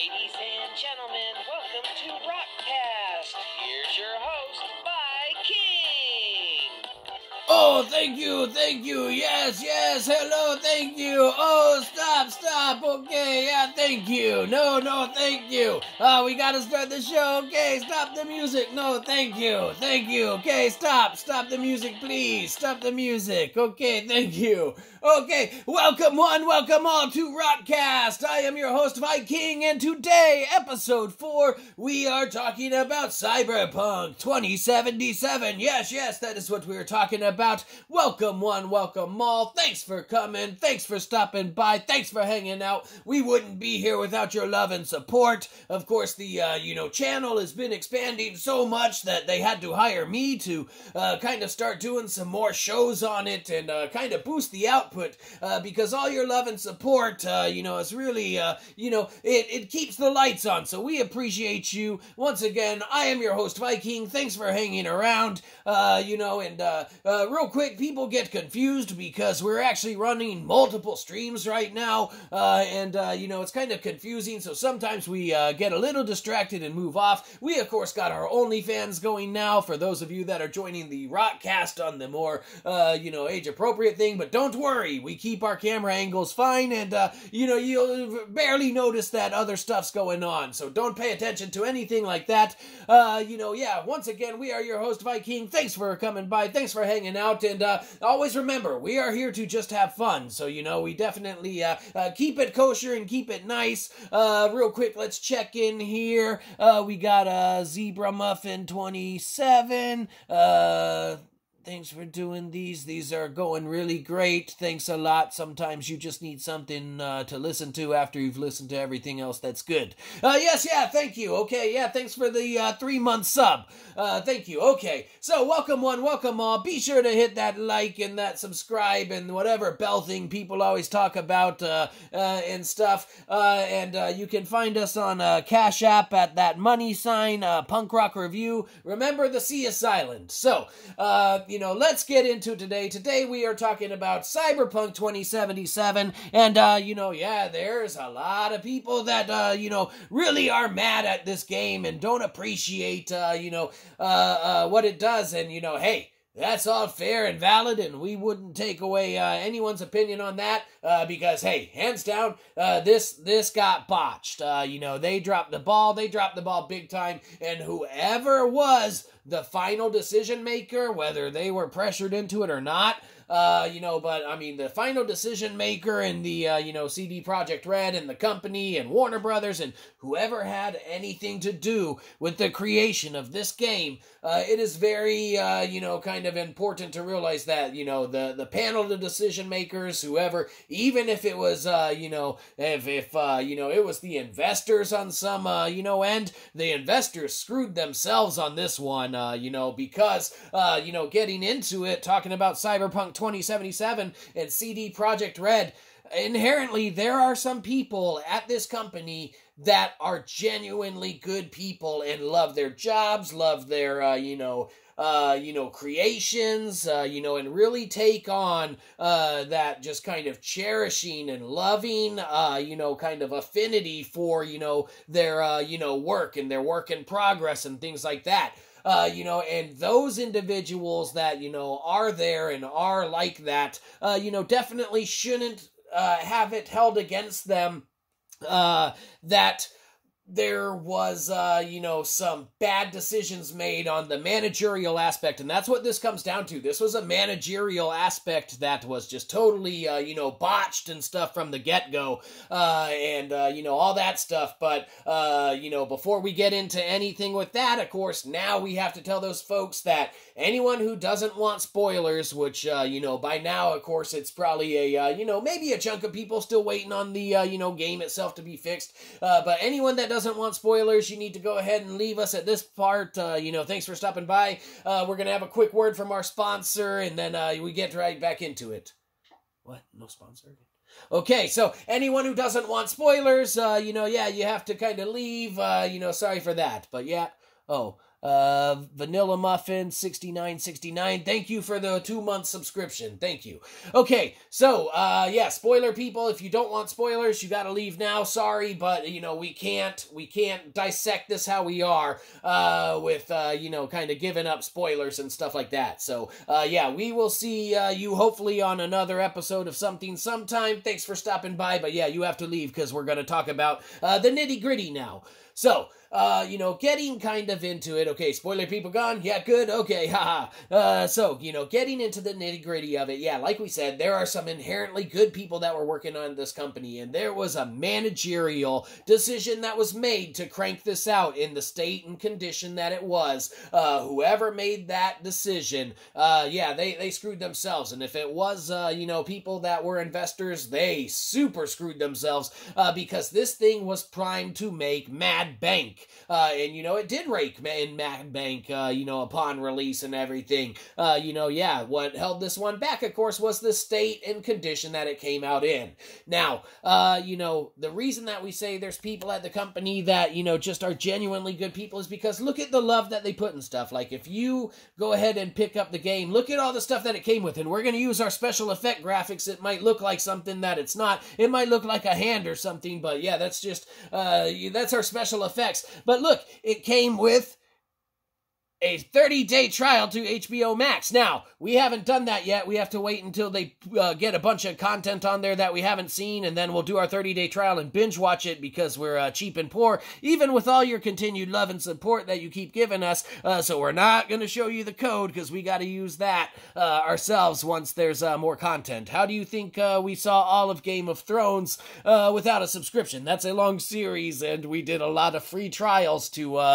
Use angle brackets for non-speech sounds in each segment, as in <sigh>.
Ladies and gentlemen, welcome to Rockcast. Oh, thank you, thank you, yes, yes, hello, thank you, oh, stop, stop, okay, yeah, thank you, no, no, thank you, uh, we gotta start the show, okay, stop the music, no, thank you, thank you, okay, stop, stop the music, please, stop the music, okay, thank you, okay, welcome one, welcome all to Rockcast, I am your host, My King, and today, episode 4, we are talking about Cyberpunk 2077, yes, yes, that is what we are talking about. Welcome one, welcome all. Thanks for coming. Thanks for stopping by. Thanks for hanging out. We wouldn't be here without your love and support. Of course, the uh, you know channel has been expanding so much that they had to hire me to uh, kind of start doing some more shows on it and uh, kind of boost the output uh, because all your love and support, uh, you know, is really uh, you know it it keeps the lights on. So we appreciate you once again. I am your host Viking. Thanks for hanging around. you know, and real quick quick, people get confused because we're actually running multiple streams right now, uh, and uh, you know it's kind of confusing. So sometimes we uh, get a little distracted and move off. We of course got our OnlyFans going now for those of you that are joining the Rockcast on the more uh, you know age appropriate thing. But don't worry, we keep our camera angles fine, and uh, you know you'll barely notice that other stuff's going on. So don't pay attention to anything like that. Uh, you know, yeah. Once again, we are your host Viking. Thanks for coming by. Thanks for hanging out. And uh, always remember, we are here to just have fun. So, you know, we definitely uh, uh, keep it kosher and keep it nice. Uh, real quick, let's check in here. Uh, we got a Zebra Muffin 27. Uh, Thanks for doing these. These are going really great. Thanks a lot. Sometimes you just need something uh, to listen to after you've listened to everything else that's good. Uh, yes, yeah, thank you. Okay, yeah, thanks for the uh, three month sub. Uh, thank you. Okay, so welcome one, welcome all. Be sure to hit that like and that subscribe and whatever bell thing people always talk about uh, uh, and stuff. and you can find us on Cash App at that money sign, Punk Rock Review. Remember, the sea is silent. So, you know, let's get into today. Today we are talking about Cyberpunk 2077, and uh, you know, yeah, there's a lot of people that uh, you know really are mad at this game and don't appreciate uh, you know uh, uh, what it does, and you know, hey. That's all fair and valid, and we wouldn't take away uh, anyone's opinion on that uh, because, hey, hands down, uh, this this got botched. Uh, you know, they dropped the ball, they dropped the ball big time, and whoever was the final decision maker, whether they were pressured into it or not. Uh, you know, but I mean, the final decision maker in the, uh, you know, CD Project Red and the company and Warner Brothers and whoever had anything to do with the creation of this game, uh, it is very, uh, you know, kind of important to realize that, you know, the, the panel of decision makers, whoever, even if it was, uh, you know, if, if uh, you know, it was the investors on some, you know, end, the investors screwed themselves on this one on, uh, you know, because, uh, you know, getting into it, talking about Cyberpunk 2077 and CD Project Red, inherently there are some people at this company that are genuinely good people and love their jobs, love their, uh, you know, uh, you know, creations, uh, you know, and really take on uh, that just kind of cherishing and loving, uh, you know, kind of affinity for, you know, their, uh, you know, work and their work in progress and things like that uh, you know, and those individuals that, you know, are there and are like that, uh, you know, definitely shouldn't uh, have it held against them uh, that there was uh, you know some bad decisions made on the managerial aspect and that's what this comes down to this was a managerial aspect that was just totally uh, you know botched and stuff from the get-go uh, and uh, you know all that stuff but uh, you know before we get into anything with that of course now we have to tell those folks that anyone who doesn't want spoilers which uh, you know by now of course it's probably a you know maybe a chunk of people still waiting on the you know game itself to be fixed but anyone that doesn't doesn't want spoilers, you need to go ahead and leave us at this part. Uh, you know, thanks for stopping by. Uh, we're going to have a quick word from our sponsor, and then uh, we get right back into it. What? No sponsor? Okay, so anyone who doesn't want spoilers, uh, you know, yeah, you have to kind of leave. Uh, you know, sorry for that. But yeah, oh. Uh, Vanilla Muffin 6969. Thank you for the two month subscription. Thank you. Okay, so uh, yeah, spoiler people. If you don't want spoilers, you got to leave now. Sorry, but you know we can't we can't dissect this how we are uh, with uh, you know kind of giving up spoilers and stuff like that. So uh, yeah, we will see uh, you hopefully on another episode of something sometime. Thanks for stopping by, but yeah, you have to leave because we're gonna talk about uh, the nitty gritty now. So, uh, you know, getting kind of into it. Okay, spoiler people gone. Yeah, good. Okay, <laughs> haha. Uh, so, you know, getting into the nitty gritty of it. Yeah, like we said, there are some inherently good people that were working on this company, and there was a managerial decision that was made to crank this out in the state and condition that it was. Uh, whoever made that decision, uh, yeah, they, they screwed themselves. And if it was, uh, you know, people that were investors, they super screwed themselves uh, because this thing was primed to make mad Bank. Uh, and, you know, it did rake in Mad Bank, uh, you know, upon release and everything. Uh, you know, yeah, what held this one back, of course, was the state and condition that it came out in. Now, uh, you know, the reason that we say there's people at the company that, you know, just are genuinely good people is because look at the love that they put in stuff. Like, if you go ahead and pick up the game, look at all the stuff that it came with. And we're going to use our special effect graphics. It might look like something that it's not. It might look like a hand or something, but yeah, that's just, uh, that's our special special effects. But look, it came with a 30 day trial to HBO Max. Now, we haven't done that yet. We have to wait until they uh, get a bunch of content on there that we haven't seen, and then we'll do our 30 day trial and binge watch it because we're uh, cheap and poor, even with all your continued love and support that you keep giving us. Uh, so, we're not going to show you the code because we got to use that uh, ourselves once there's uh, more content. How do you think uh, we saw all of Game of Thrones without a subscription? That's a long series, and we did a lot of free trials to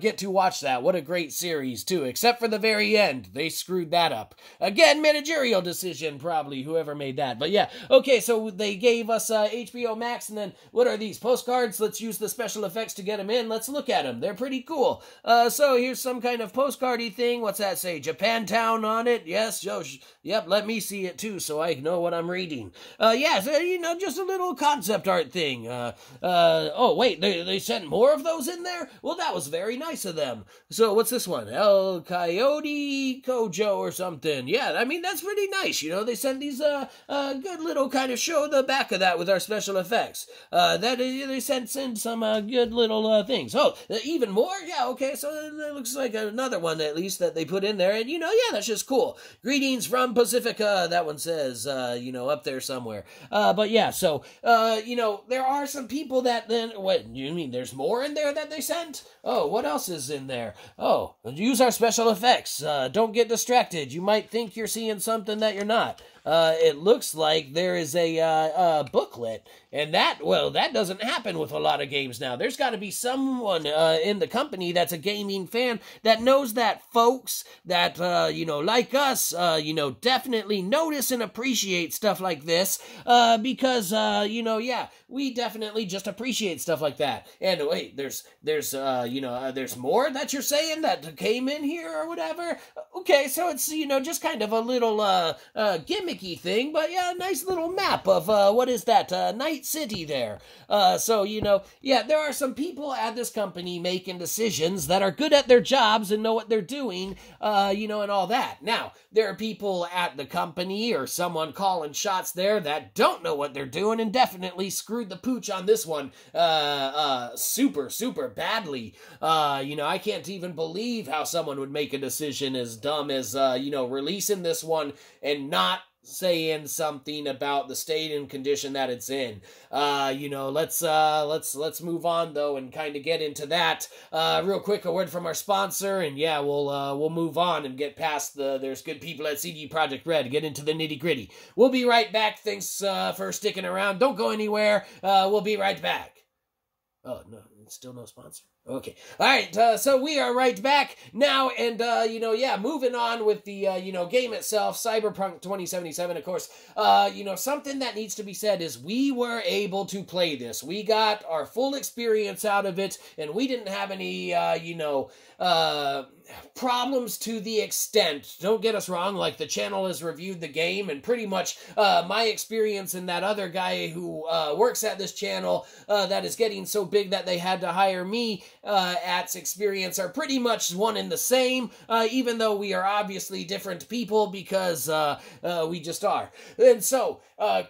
get to watch that. What a great series, too, except for the very end. They screwed that up. Again, managerial decision, probably, whoever made that. But yeah, okay, so they gave us uh, HBO Max, and then what are these? Postcards? Let's use the special effects to get them in. Let's look at them. They're pretty cool. Uh, so here's some kind of postcardy thing. What's that say? Japantown on it? Yes, oh, yep, let me see it too so I know what I'm reading. Uh, yeah, so, you know, just a little concept art thing. Uh, uh, oh, wait, they, they sent more of those in there? Well, that was very nice of them. So what's this? this one? El Coyote Kojo or something. Yeah, I mean, that's pretty nice. You know, they send these, uh, uh, good little kind of show the back of that with our special effects. Uh, that is, they sent send some, uh, good little, uh, things. Oh, even more? Yeah, okay, so that looks like another one at least that they put in there. And, you know, yeah, that's just cool. Greetings from Pacifica, that one says, uh, you know, up there somewhere. Uh, but yeah, so, uh, you know, there are some people that then, what, you mean there's more in there that they sent? Oh, what else is in there? Oh, Use our special effects. Uh, don't get distracted. You might think you're seeing something that you're not. Uh, it looks like there is a uh, uh, booklet, and that well, that doesn't happen with a lot of games now. There's got to be someone uh, in the company that's a gaming fan that knows that folks that uh, you know, like us, you know, definitely notice and appreciate stuff like this because you know, yeah, we definitely just appreciate stuff like that. And oh, wait, there's there's you know, there's more that you're saying that came in here or whatever. Okay, so it's you know just kind of a little uh, gimmick gimmicky thing, but yeah, nice little map of uh, what is that uh, Night City there. Uh, so you know, yeah, there are some people at this company making decisions that are good at their jobs and know what they're doing, uh, you know, and all that. Now there are people at the company or someone calling shots there that don't know what they're doing and definitely screwed the pooch on this one uh, uh, super super badly. you know, I can't even believe how someone would make a decision as dumb as you know releasing this one and not saying something about the state and condition that it's in. Uh, you know, let's uh, let's let's move on though and kind of get into that uh, real quick. A word from our sponsor, and yeah, we'll uh, we'll move on and get past the. There's good people at CD Project Red. Get into the nitty gritty. We'll be right back. Thanks uh, for sticking around. Don't go anywhere. Uh, we'll be right back. Oh no, still no sponsor. Okay. All right. Uh, so we are right back now, and uh, you know, yeah, moving on with the uh, you know game itself, Cyberpunk 2077. Of course, uh, you know something that needs to be said is we were able to play this. We got our full experience out of it, and we didn't have any uh, you know uh, problems to the extent. Don't get us wrong, like the channel has reviewed the game, and pretty much uh, my experience and that other guy who uh, works at this channel uh, that is getting so big that they had to hire me uh, at's experience are pretty much one and the same, uh, even though we are obviously different people because uh, we just are. And so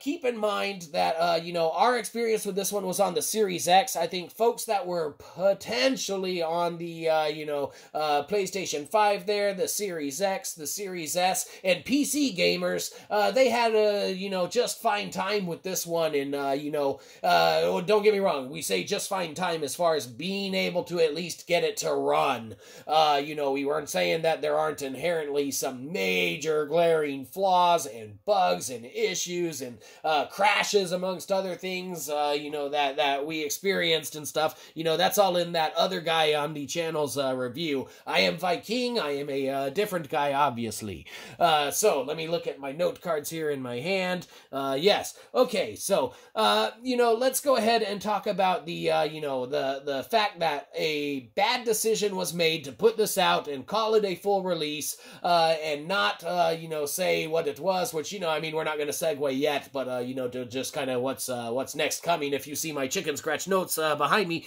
keep in mind that, you know, our experience with this one was on the Series X. I think folks that were potentially on the, you know, PlayStation PlayStation 5 there, the Series X, the Series S, and PC gamers, uh, they had a, you know, just fine time with this one. And, uh, you know, uh, oh, don't get me wrong, we say just fine time as far as being able to at least get it to run. Uh, you know, we weren't saying that there aren't inherently some major glaring flaws and bugs and issues and uh, crashes amongst other things, uh, you know, that, that we experienced and stuff. You know, that's all in that other guy on the channel's review. I am am Viking. I am a uh, different guy, obviously. Uh, so let me look at my note cards here in my hand. Uh, yes. Okay. So uh, you know, let's go ahead and talk about the uh, you know the the fact that a bad decision was made to put this out and call it a full release uh, and not you know say what it was. Which you know, I mean, we're not going to segue yet, but you know, to just kind of what's what's next coming. If you see my chicken scratch notes behind me,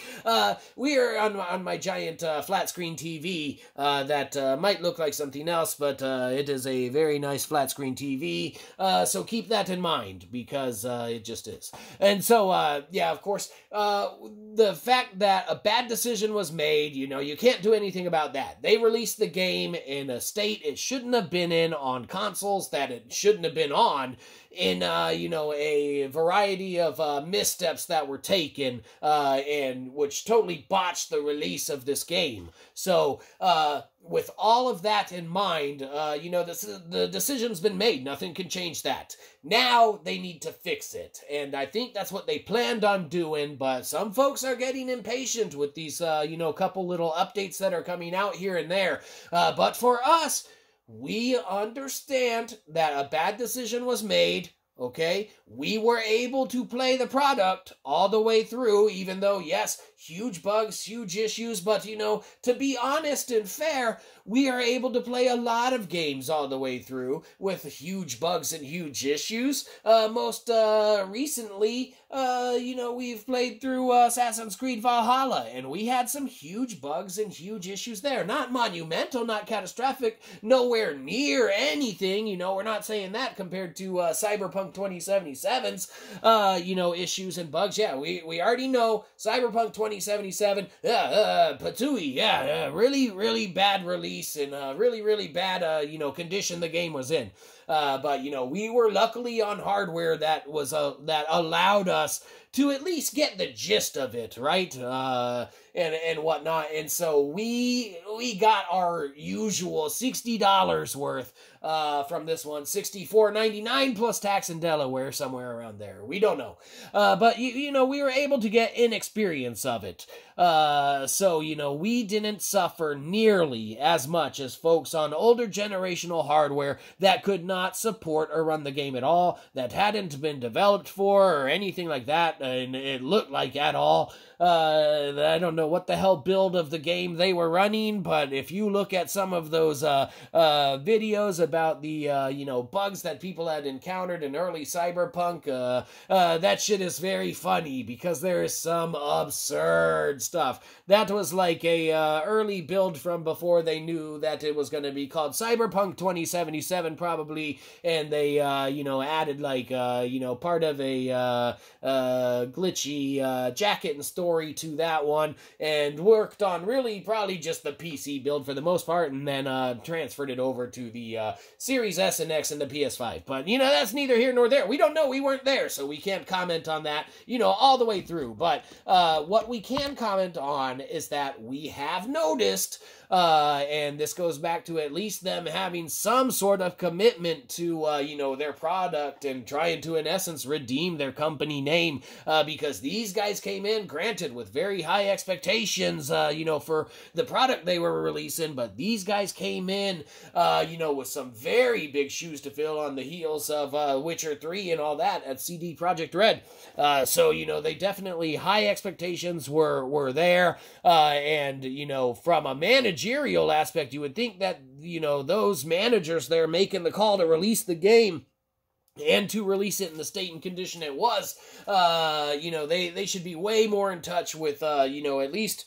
we are on on my giant flat screen TV. Uh, that uh, might look like something else, but uh, it is a very nice flat screen TV. Uh, so keep that in mind because uh, it just is. And so, yeah, of course, the fact that a bad decision was made, you know, you can't do anything about that. They released the game in a state it shouldn't have been in on consoles that it shouldn't have been on in uh, you know a variety of uh, missteps that were taken uh, and which totally botched the release of this game. So uh, uh, with all of that in mind, uh, you know, this, the decision's been made. Nothing can change that. Now they need to fix it. And I think that's what they planned on doing, but some folks are getting impatient with these, uh, you know, couple little updates that are coming out here and there. Uh, but for us, we understand that a bad decision was made. Okay, we were able to play the product all the way through, even though, yes, huge bugs, huge issues, but you know, to be honest and fair, we are able to play a lot of games all the way through with huge bugs and huge issues. Uh, most uh, recently, uh, you know, we've played through uh, Assassin's Creed Valhalla, and we had some huge bugs and huge issues there. Not monumental, not catastrophic, nowhere near anything. You know, we're not saying that compared to uh, Cyberpunk 2077's, uh, you know, issues and bugs. Yeah, we, we already know Cyberpunk 20 2077. Uh, uh, Patui, yeah, uh, really, really bad release and uh, really, really bad, uh, you know, condition the game was in. Uh, but you know, we were luckily on hardware that was uh, that allowed us to at least get the gist of it, right? Uh, and and whatnot. And so we we got our usual sixty dollars worth uh, from this one, sixty four ninety nine plus tax in Delaware, somewhere around there. We don't know, uh, but you, you know we were able to get an experience of it. Uh, so you know we didn't suffer nearly as much as folks on older generational hardware that could not support or run the game at all, that hadn't been developed for or anything like that and it looked like at all. Uh, I don't know what the hell build of the game they were running, but if you look at some of those uh, uh, videos about the uh, you know bugs that people had encountered in early Cyberpunk, uh, uh, that shit is very funny because there is some absurd stuff. That was like a early build from before they knew that it was going to be called Cyberpunk 2077, probably, and they you know added like you know part of a glitchy uh, jacket and story to that one, and worked on really probably just the PC build for the most part, and then uh, transferred it over to the uh, Series S and X and the PS5. But you know that's neither here nor there. We don't know. We weren't there, so we can't comment on that. You know all the way through. But uh, what we can comment on is that we have noticed. Uh, and this goes back to at least them having some sort of commitment to uh, you know their product and trying to in essence redeem their company name uh, because these guys came in, granted, with very high expectations, uh, you know, for the product they were releasing, but these guys came in, uh, you know, with some very big shoes to fill on the heels of uh, Witcher 3 and all that at CD Project Red. Uh, so, you know, they definitely, high expectations were, were there. Uh, and, you know, from a managerial aspect, you would think that, you know, those managers there making the call to release the game and to release it in the state and condition it was, uh, you know, they, they should be way more in touch with, uh, you know, at least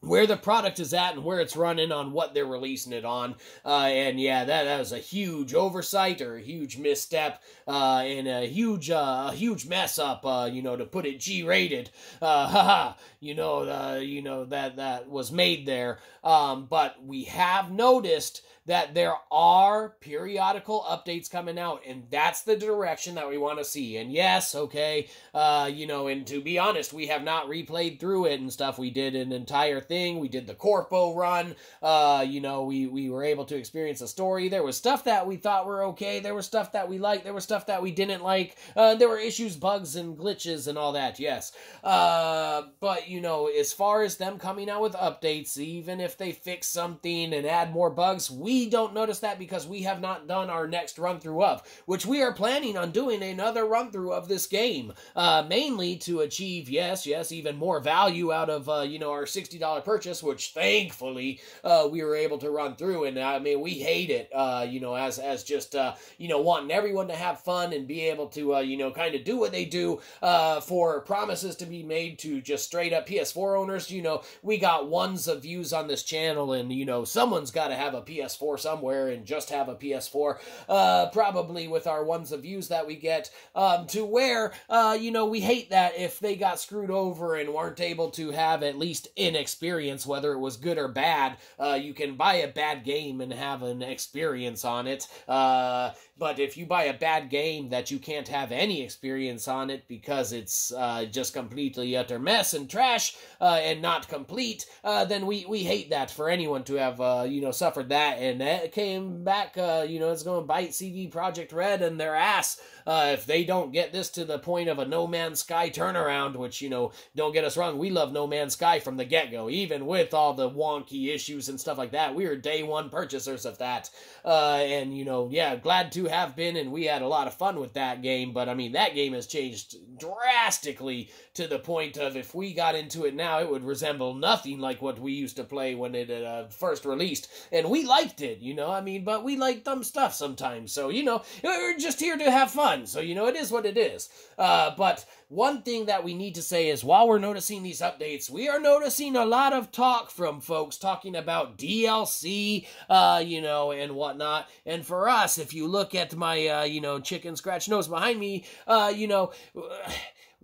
where the product is at and where it's running on what they're releasing it on. Uh, and yeah, that, that was a huge oversight or a huge misstep uh, and a huge uh, a huge mess up, uh, you know, to put it G-rated. Uh, <laughs> haha, you know, uh, you know that that was made there. Um, but we have noticed that there are periodical updates coming out, and that's the direction that we want to see. And yes, okay, uh, you know, and to be honest, we have not replayed through it and stuff. We did an entire thing. We did the Corpo run. Uh, you know, we we were able to experience a story. There was stuff that we thought were okay. There was stuff that we liked. There was stuff that we didn't like. Uh, there were issues, bugs, and glitches, and all that. Yes, uh, but you know, as far as them coming out with updates, even if they fix something and add more bugs, we we don't notice that because we have not done our next run through of, which we are planning on doing another run through of this game, uh, mainly to achieve, yes, yes, even more value out of, uh, you know, our $60 purchase, which thankfully uh, we were able to run through. And I mean, we hate it, uh, you know, as, as just, uh, you know, wanting everyone to have fun and be able to, uh, you know, kind of do what they do uh, for promises to be made to just straight up PS4 owners. You know, we got ones of views on this channel, and, you know, someone's got to have a PS4 somewhere and just have a PS4, uh, probably with our ones of views that we get, um, to where, uh, you know, we hate that if they got screwed over and weren't able to have at least an experience, whether it was good or bad. Uh, you can buy a bad game and have an experience on it. Uh, but if you buy a bad game that you can't have any experience on it because it's uh, just completely utter mess and trash uh, and not complete, uh, then we, we hate that for anyone to have uh, you know suffered that and that came back uh, you know it's going to bite CD Project Red and their ass uh, if they don't get this to the point of a No Man's Sky turnaround. Which you know don't get us wrong, we love No Man's Sky from the get go, even with all the wonky issues and stuff like that. We are day one purchasers of that, and you know yeah, glad to have been, and we had a lot of fun with that game. But I mean, that game has changed drastically to the point of if we got into it now, it would resemble nothing like what we used to play when it uh, first released. And we liked it, you know, I mean, but we like dumb stuff sometimes. So, you know, we're just here to have fun. So, you know, it is what it is. Uh, but one thing that we need to say is while we're noticing these updates, we are noticing a lot of talk from folks talking about DLC, uh, you know, and whatnot. And for us, if you look at my, uh, you know, chicken scratch nose behind me, uh, you know,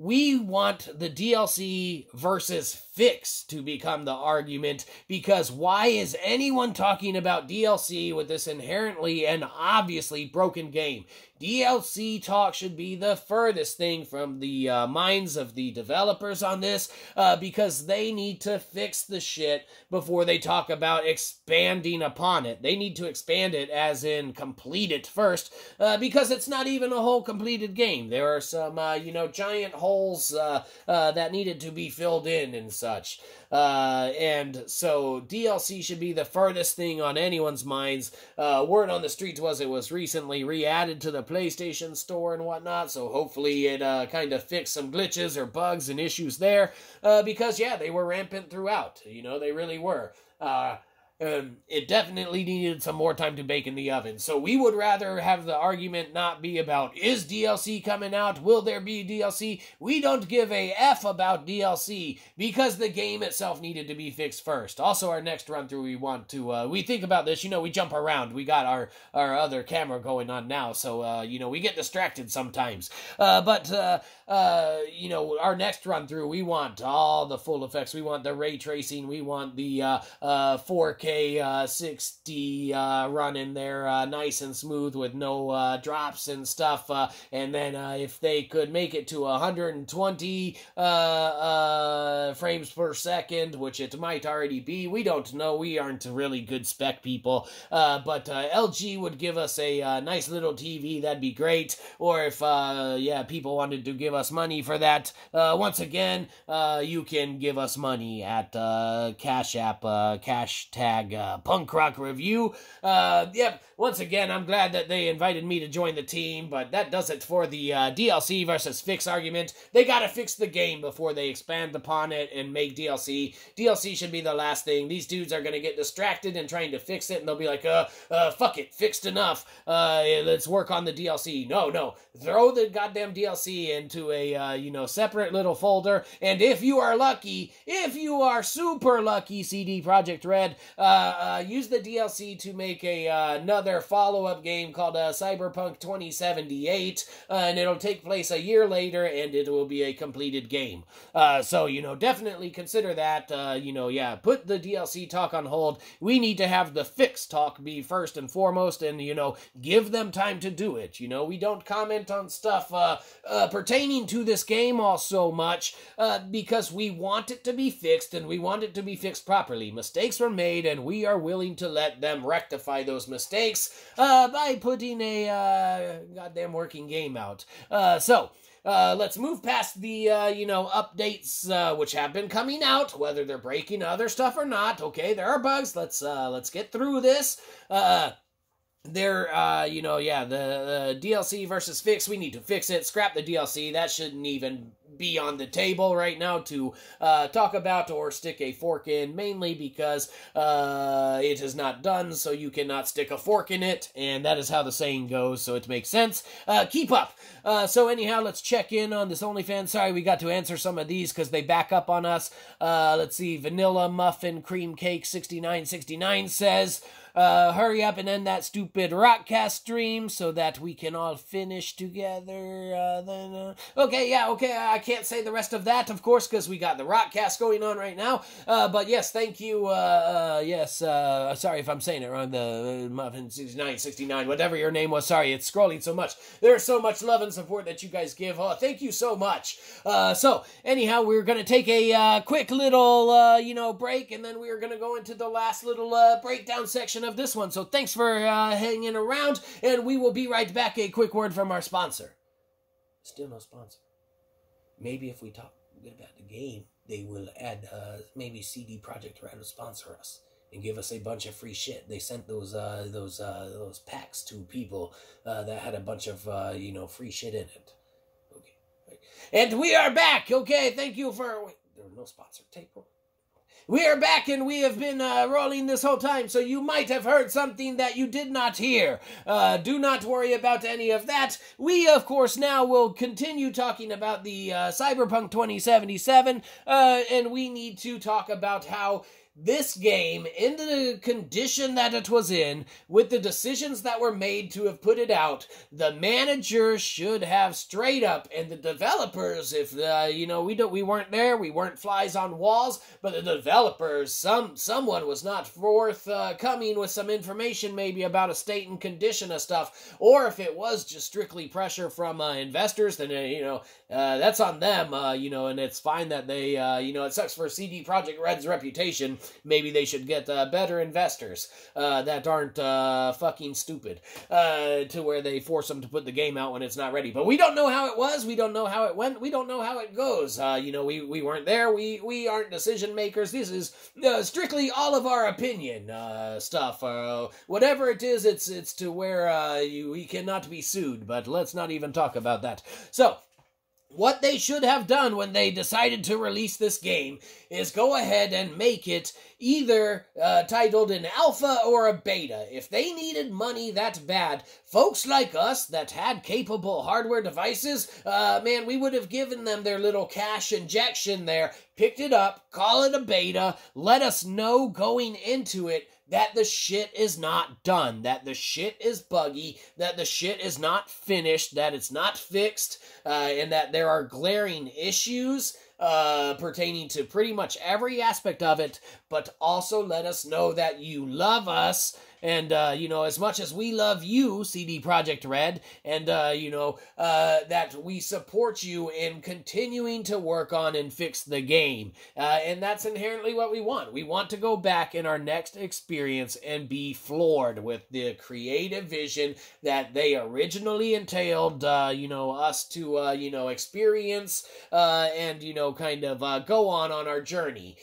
we want the DLC versus fix to become the argument because why is anyone talking about DLC with this inherently and obviously broken game? DLC talk should be the furthest thing from the uh, minds of the developers on this uh, because they need to fix the shit before they talk about expanding upon it. They need to expand it, as in complete it first, uh, because it's not even a whole completed game. There are some, uh, you know, giant holes uh, uh, that needed to be filled in and such. Uh, and so DLC should be the furthest thing on anyone's minds. Uh, word on the streets was it was recently re-added to the PlayStation Store and whatnot, so hopefully it uh, kind of fixed some glitches or bugs and issues there. Uh, because yeah, they were rampant throughout. You know, they really were. Uh, um, it definitely needed some more time to bake in the oven. So we would rather have the argument not be about is DLC coming out? Will there be DLC? We don't give a F about DLC because the game itself needed to be fixed first. Also, our next run through, we want to, uh, we think about this, you know, we jump around. We got our, our other camera going on now. So, uh, you know, we get distracted sometimes. Uh, but, uh, uh, you know, our next run through, we want all the full effects. We want the ray tracing. We want the uh, uh, 4K uh, 60 uh, run in there, nice and smooth with no drops and stuff. and then if they could make it to 120 frames per second, which it might already be, we don't know. We aren't really good spec people. but LG would give us a nice little TV. That'd be great. Or if, yeah, people wanted to give us us money for that. Uh, once again, uh, you can give us money at uh, Cash App, uh, cash tag uh, Punk Rock Review. Uh, yep, once again, I'm glad that they invited me to join the team, but that does it for the uh, DLC versus Fix argument. They got to fix the game before they expand upon it and make DLC. DLC should be the last thing. These dudes are going to get distracted and trying to fix it, and they'll be like, uh, uh, fuck it, fixed enough. Uh, let's work on the DLC. No, no, throw the goddamn DLC into a uh, you know separate little folder. And if you are lucky, if you are super lucky, CD Project Red, uh, uh use the DLC to make a uh, another follow up game called uh, Cyberpunk 2078, and it'll take place a year later, and it will be a completed game. so you know, definitely consider that. you know, yeah, put the DLC talk on hold. We need to have the fix talk be first and foremost, and you know, give them time to do it. You know, we don't comment on stuff uh, uh, pertaining to this game all so much uh, because we want it to be fixed and we want it to be fixed properly. Mistakes were made and we are willing to let them rectify those mistakes uh, by putting a uh, goddamn working game out. Uh, so, uh, let's move past the uh, you know updates uh, which have been coming out, whether they're breaking other stuff or not. Okay, there are bugs. Let's uh, let's get through this. Uh, they're uh you know yeah the, the, dlc versus fix we need to fix it scrap the dlc that shouldn't even be on the table right now to uh talk about or stick a fork in mainly because uh it is not done so you cannot stick a fork in it and that is how the saying goes so it makes sense uh keep up uh so anyhow let's check in on this onlyfans sorry we got to answer some of these because they back up on us uh let's see vanilla muffin cream cake 6969 says uh, hurry up and end that stupid rockcast stream so that we can all finish together. Uh, then, uh, okay, yeah, okay. I can't say the rest of that, of course, because we got the rockcast going on right now. Uh, but yes, thank you. Uh, uh, yes, sorry if I'm saying it wrong. The muffin 69, 69, whatever your name was. Sorry, it's scrolling so much. There's so much love and support that you guys give. Oh, thank you so much. so anyhow, we're gonna take a quick little you know break, and then we are gonna go into the last little breakdown section edition of this one. So thanks for uh, hanging around, and we will be right back. A quick word from our sponsor. Still no sponsor. Maybe if we talk about the game, they will add uh, maybe CD Project Red will sponsor us and give us a bunch of free shit. They sent those uh, those uh, those packs to people uh, that had a bunch of uh, you know free shit in it. Okay, and we are back. Okay, thank you for wait. There are no sponsor. Take we are back and we have been uh, rolling this whole time, so you might have heard something that you did not hear. Uh, do not worry about any of that. We, of course, now will continue talking about the uh, Cyberpunk 2077, uh, and we need to talk about how this game in the condition that it was in, with the decisions that were made to have put it out, the manager should have straight up, and the developers, if uh, you know we don't, we weren't there, we weren't flies on walls, but the developers, some someone was not forthcoming uh, with some information maybe about a state and condition of stuff, or if it was just strictly pressure from uh, investors, then uh, you know uh, that's on them, uh, you know, and it's fine that they, uh, you know, it sucks for CD Project Red's reputation. Maybe they should get uh, better investors uh, that aren't fucking stupid to where they force them to put the game out when it's not ready. But we don't know how it was. We don't know how it went. We don't know how it goes. you know, we, we weren't there. We we aren't decision makers. This is strictly all of our opinion stuff. whatever it is, it's it's to where you, we cannot be sued. But let's not even talk about that. So. What they should have done when they decided to release this game is go ahead and make it either uh, titled an alpha or a beta. If they needed money that bad, folks like us that had capable hardware devices, uh, man, we would have given them their little cash injection there, picked it up, call it a beta, let us know going into it that the shit is not done, that the shit is buggy, that the shit is not finished, that it's not fixed, uh, and that there are glaring issues uh, pertaining to pretty much every aspect of it, but also let us know that you love us and uh, you know, as much as we love you, CD Project Red, and uh, you know uh, that we support you in continuing to work on and fix the game, uh, and that's inherently what we want. We want to go back in our next experience and be floored with the creative vision that they originally entailed. Uh, you know, us to uh, you know experience and you know kind of go on on our journey.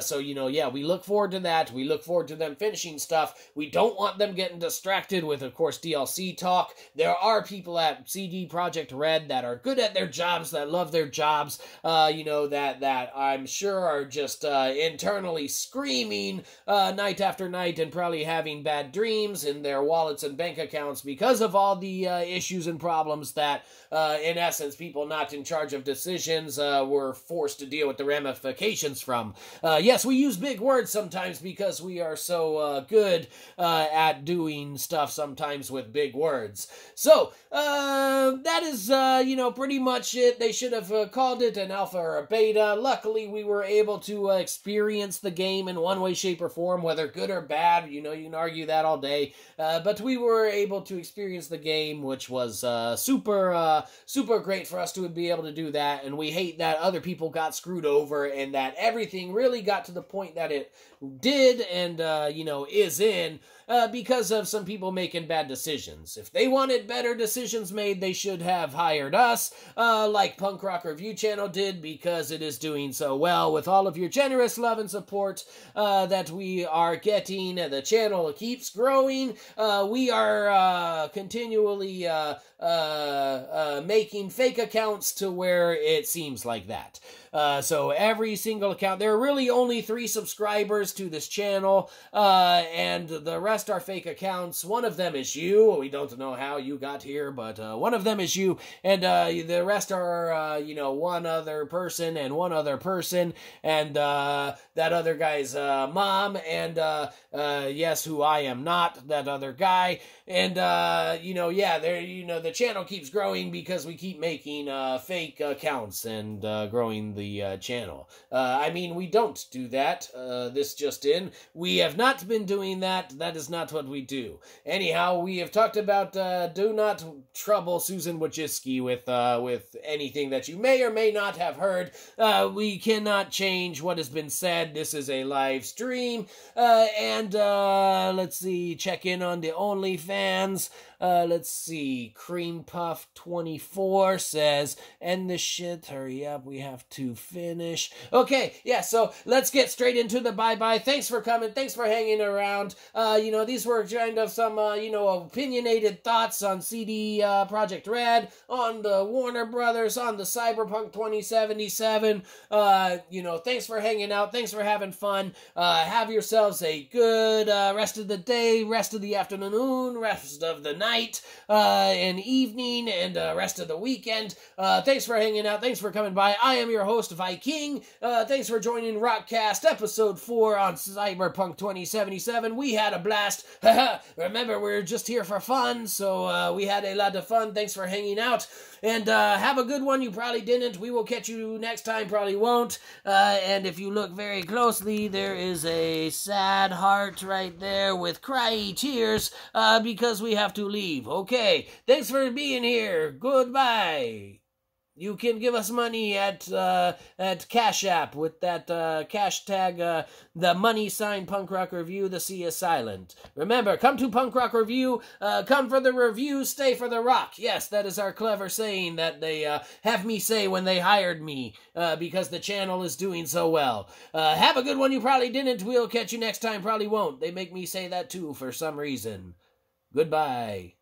so you know, yeah, we look forward to that. We look forward to them finishing stuff. We don't don't want them getting distracted with, of course, DLC talk. There are people at CD Project Red that are good at their jobs, that love their jobs, uh, you know, that that I'm sure are just uh, internally screaming uh, night after night and probably having bad dreams in their wallets and bank accounts because of all the uh, issues and problems that, uh, in essence, people not in charge of decisions uh, were forced to deal with the ramifications from. yes, we use big words sometimes because we are so good. Uh, uh, at doing stuff sometimes with big words. So uh, that is, uh, you know, pretty much it. They should have uh, called it an alpha or a beta. Luckily, we were able to uh, experience the game in one way, shape, or form, whether good or bad. You know, you can argue that all day, uh, but we were able to experience the game, which was super, super great for us to be able to do that. And we hate that other people got screwed over and that everything really got to the point that it did and you know is in uh, because of some people making bad decisions. If they wanted better decisions made, they should have hired us, uh, like Punk Rock Review Channel did, because it is doing so well with all of your generous love and support uh, that we are getting. The channel keeps growing. Uh, we are uh, continually uh, making fake accounts to where it seems like that. Uh, so every single account, there are really only three subscribers to this channel, uh, and the rest are fake accounts. One of them is you. We don't know how you got here, but uh, one of them is you, and uh, the rest are, uh, you know, one other person and one other person, and that other guy's mom, and yes, who I am not, that other guy, and you know, yeah, there, you know, the channel keeps growing because we keep making fake accounts and growing the the uh, channel. Uh, I mean, we don't do that. Uh, this just in. We have not been doing that. That is not what we do. Anyhow, we have talked about uh, do not trouble Susan Wojcicki with uh, with anything that you may or may not have heard. Uh, we cannot change what has been said. This is a live stream. and let's see, check in on the OnlyFans. Uh, let's see. Cream Puff 24 says, end this shit. Hurry up. We have to finish. Okay. Yeah. So let's get straight into the bye bye. Thanks for coming. Thanks for hanging around. Uh, you know, these were kind of some, uh, you know, opinionated thoughts on CD uh, Project Red, on the Warner Brothers, on the Cyberpunk 2077. Uh, you know, thanks for hanging out. Thanks for having fun. Uh, have yourselves a good uh, rest of the day, rest of the afternoon, rest of the night night uh, and evening and uh, rest of the weekend. Uh, thanks for hanging out. Thanks for coming by. I am your host, Viking. Uh, thanks for joining Rockcast episode 4 on Cyberpunk 2077. We had a blast. <laughs> Remember, we are just here for fun, so uh, we had a lot of fun. Thanks for hanging out. And uh, have a good one. You probably didn't. We will catch you next time. Probably won't. Uh, and if you look very closely, there is a sad heart right there with cryy tears because we have to leave leave. Okay, thanks for being here. Goodbye. You can give us money at uh, at Cash App with that uh, cash tag, uh, the money sign Punk Rock Review. The sea is silent. Remember, come to Punk Rock Review. Uh, come for the review, stay for the rock. Yes, that is our clever saying that they uh, have me say when they hired me uh, because the channel is doing so well. Uh, have a good one. You probably didn't. We'll catch you next time. Probably won't. They make me say that too for some reason. Goodbye.